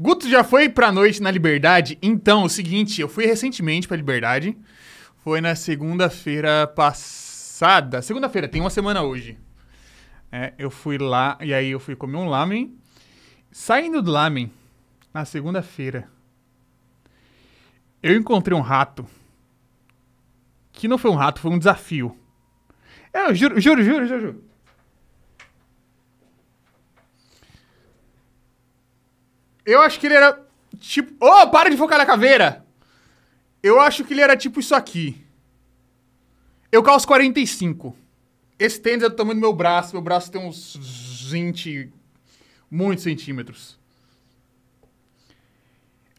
Guto já foi pra noite na Liberdade? Então, o seguinte, eu fui recentemente pra Liberdade. Foi na segunda-feira passada. Segunda-feira, tem uma semana hoje. É, eu fui lá e aí eu fui comer um lamen. Saindo do lamen, na segunda-feira, eu encontrei um rato. Que não foi um rato, foi um desafio. É, eu juro, juro, juro, juro, juro. Eu acho que ele era tipo. Oh, para de focar na caveira! Eu acho que ele era tipo isso aqui. Eu calço 45. Esse tênis é do tamanho do meu braço. Meu braço tem uns 20. Muitos centímetros.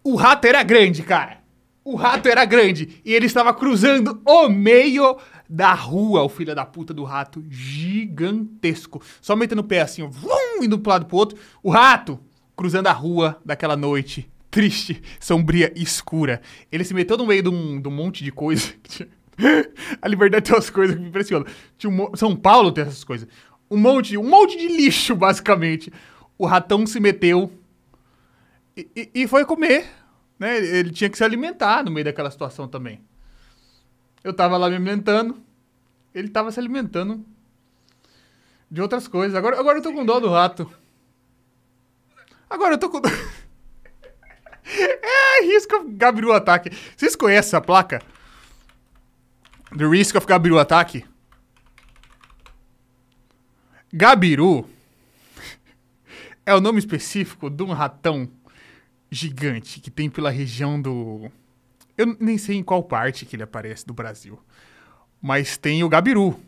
O rato era grande, cara. O rato era grande. E ele estava cruzando o meio da rua, o filho da puta do rato. Gigantesco. Só metendo o pé assim, ó, vum, indo pro lado pro outro. O rato cruzando a rua daquela noite, triste, sombria e escura. Ele se meteu no meio de um, de um monte de coisa. a liberdade tem umas coisas que me impressionam. Um, São Paulo tem essas coisas. Um monte, um monte de lixo, basicamente. O ratão se meteu e, e, e foi comer. Né? Ele tinha que se alimentar no meio daquela situação também. Eu tava lá me alimentando. Ele tava se alimentando de outras coisas. Agora, agora eu tô com dó do rato. Agora eu tô com. é, Risk of Gabiru ataque Vocês conhecem essa placa? The Risk of Gabiru Attack? Gabiru é o nome específico de um ratão gigante que tem pela região do. Eu nem sei em qual parte que ele aparece do Brasil. Mas tem o Gabiru,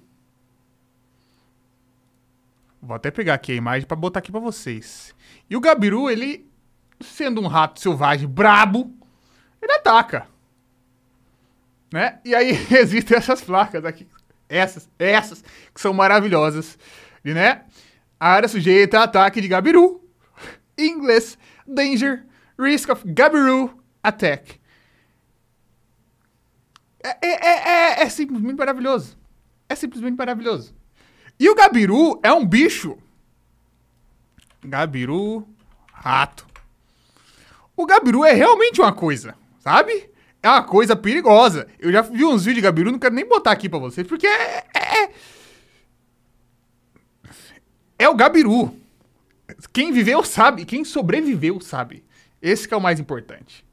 Vou até pegar aqui a imagem para botar aqui para vocês. E o Gabiru, ele, sendo um rato selvagem brabo, ele ataca. Né? E aí existem essas placas aqui. Essas, essas, que são maravilhosas. E, né? A área sujeita a ataque de Gabiru. Inglês, danger, risk of Gabiru attack. é, é, é, é, é simplesmente maravilhoso. É simplesmente maravilhoso. E o Gabiru é um bicho. Gabiru, rato. O Gabiru é realmente uma coisa, sabe? É uma coisa perigosa. Eu já vi uns vídeos de Gabiru, não quero nem botar aqui pra vocês, porque é. É, é, é o Gabiru. Quem viveu sabe, quem sobreviveu sabe. Esse é o mais importante.